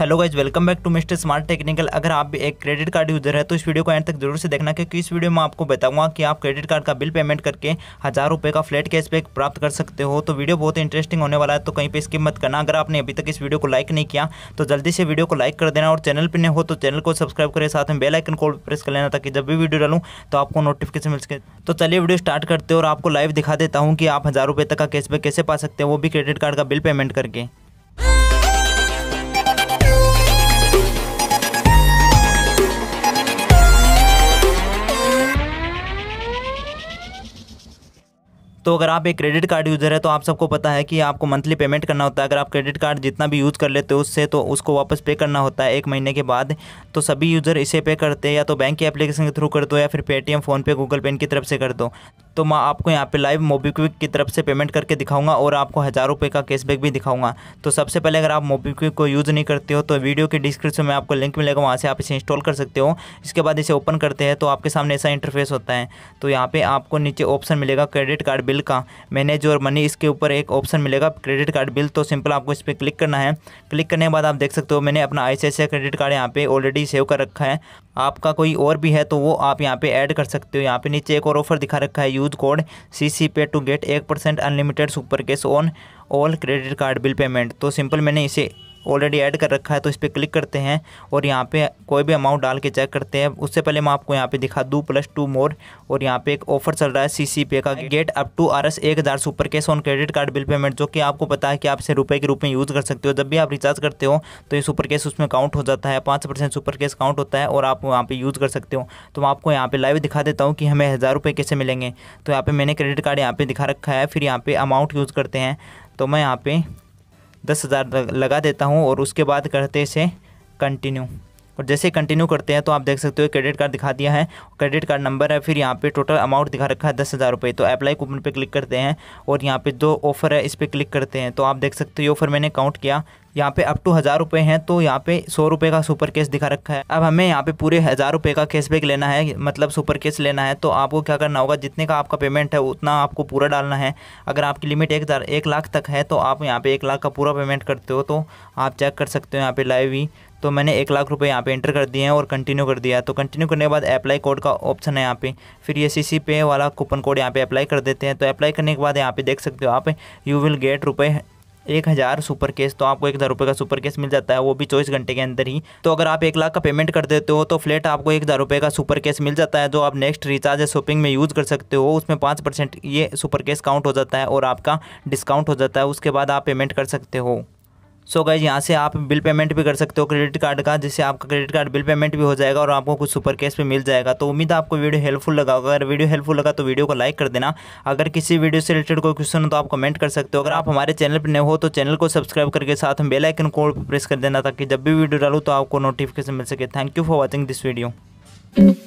hello guys welcome back to mister smart technical अगर आप भी एक क्रेडिट कार्ड यूजर है तो इस वीडियो को एंड तक जरूर से देखना क्योंकि इस वीडियो में आपको बताऊंगा कि आप क्रेडिट कार्ड का बिल पेमेंट करके हज़ार रुपये का फ्लैट कैशबैक प्राप्त कर सकते हो तो वीडियो बहुत इंटरेस्टिंग होने वाला है तो कहीं पर स्किप मत करना अगर आपने अभी तक इस वीडियो को लाइक नहीं किया तो जल्दी से वीडियो को लाइक कर देना और चैनल पर नहीं हो तो चैनल को सब्सक्राइब करें साथ में बेलाइकन को प्रेस कर लेना ताकि जब भी वीडियो डालूँ तो आपको नोटिफिकेशन मिल सके तो चलिए वीडियो स्टार्ट करते हो और आपको लाइव दिखा देता हूँ कि आप हज़ार रुपये तक का कैशबैक कैसे पा सकते हो वो भी क्रेडिट कार्ड का बिल पेमेंट करके तो अगर आप एक क्रेडिट कार्ड यूज़र है तो आप सबको पता है कि आपको मंथली पेमेंट करना होता है अगर आप क्रेडिट कार्ड जितना भी यूज़ कर लेते हो उससे तो उसको वापस पे करना होता है एक महीने के बाद तो सभी यूज़र इसे पे करते हैं या तो बैंक की एप्लीकेशन के थ्रू कर दो या फिर पेटीएम फ़ोनपे गूगल पे इनकी तरफ से कर दो तो मैं आपको यहाँ पे लाइव मोबीक्विक की तरफ से पेमेंट करके दिखाऊंगा और आपको हज़ार रुपये का कैशबैक भी दिखाऊंगा तो सबसे पहले अगर आप मोबीक्विक को यूज़ नहीं करते हो तो वीडियो के डिस्क्रिप्शन में आपको लिंक मिलेगा वहाँ से आप इसे इंस्टॉल कर सकते हो इसके बाद इसे ओपन करते हैं तो आपके सामने ऐसा इंटरफेस होता है तो यहाँ पर आपको नीचे ऑप्शन मिलेगा क्रेडिट कार्ड बिल का मैनेज और मनी इसके ऊपर एक ऑप्शन मिलेगा क्रेडिट कार्ड बिल तो सिंपल आपको इस पर क्लिक करना है क्लिक करने के बाद आप देख सकते हो मैंने अपना आई क्रेडिट कार्ड यहाँ पर ऑलरेडी सेव कर रखा है आपका कोई और भी है तो वो आप यहाँ पर ऐड कर सकते हो यहाँ पर नीचे एक और ऑफर दिखा रखा है use use code C C pay to get एक percent unlimited super cash on all credit card bill payment तो सिंपल मैंने इसे ऑलरेडी ऐड कर रखा है तो इस पर क्लिक करते हैं और यहाँ पे कोई भी अमाउंट डाल के चेक करते हैं उससे पहले मैं आपको यहाँ पे दिखा दूँ प्लस टू मोर और यहाँ पे एक ऑफर चल रहा है सी सी पे का get up to R S एक हज़ार super cash on credit card bill payment जो कि आपको पता है कि आप इसे रुपये के रूप में यूज़ कर सकते हो जब भी आप रिचार्ज करते हो तो ये सुपर कैश उसमें काउंट हो जाता है पाँच परसेंट सुपर कैश काउंट होता है और आप वहाँ पर यूज़ कर सकते हो तो मैं आपको यहाँ पर लाइव दिखा देता हूँ कि हमें हज़ार रुपये कैसे मिलेंगे तो यहाँ पर मैंने क्रेडिट कार्ड यहाँ पर दिखा रखा है फिर यहाँ पर अमाउंट यूज़ करते हैं तो मैं यहाँ पर दस हज़ार लगा देता हूँ और उसके बाद करते से कंटिन्यू और जैसे कंटिन्यू करते हैं तो आप देख सकते हो क्रेडिट कार्ड दिखा दिया है क्रेडिट कार्ड नंबर है फिर यहाँ पर टोटल अमाउंट दिखा रखा है दस हज़ार रुपये तो अप्लाई कूपन पर क्लिक करते हैं और यहाँ पर जो ऑफर है इस पर क्लिक करते हैं तो आप देख सकते हो ये ऑफर मैंने काउंट किया यहाँ पे अप टू हज़ार रुपये हैं तो यहाँ पे सौ रुपये का सुपर कैश दिखा रखा है अब हमें यहाँ पे पूरे हज़ार रुपये का कैशबैक लेना है मतलब सुपर कैश लेना है तो आपको क्या करना होगा जितने का आपका पेमेंट है उतना आपको पूरा डालना है अगर आपकी लिमिट एक हज़ार एक लाख तक है तो आप यहाँ पे एक लाख का पूरा पेमेंट करते हो तो आप चेक कर सकते हो यहाँ पर लाइव ही तो मैंने एक लाख रुपये यहाँ पे एंटर कर दिए हैं और कंटिन्यू कर दिया तो कंटिन्यू करने के बाद अप्लाई कोड का ऑप्शन है यहाँ पे फिर ये सी पे वाला कूपन कोड यहाँ पे अप्लाई कर देते हैं तो अप्लाई करने के बाद यहाँ पे देख सकते हो आप यू विल गेट रुपये एक हज़ार सुपर केस तो आपको एक हज़ार रुपये का सुपर केस मिल जाता है वो भी चौबीस घंटे के अंदर ही तो अगर आप एक लाख का पेमेंट कर देते हो तो फ्लैट आपको एक हज़ार रुपये का सुपर केस मिल जाता है जो आप नेक्स्ट रिचार्ज या शॉपिंग में यूज़ कर सकते हो उसमें पाँच परसेंट ये सुपर केस काउंट हो जाता है और आपका डिस्काउंट हो जाता है उसके बाद आप पेमेंट कर सकते हो सो गाइज यहाँ से आप बिल पेमेंट भी कर सकते हो क्रेडिट कार्ड का जिससे आपका क्रेडिट कार्ड बिल पेमेंट भी हो जाएगा और आपको कुछ सुपर कैश भी मिल जाएगा तो उम्मीद आपको वीडियो हेल्पफुल लगा अगर वीडियो हेल्पफुल लगा तो वीडियो को लाइक कर देना अगर किसी वीडियो से रिलेटेड कोई क्वेश्चन हो तो आप कमेंट कर सकते हो अगर आप हमारे चैनल पर नए हो तो चैनल को सब्सक्राइब करके साथ में बेलाइकन को प्रेस कर देना ताकि जब भी वीडियो डालू तो आपको नोटिफिकेशन मिल सके thank you for watching this video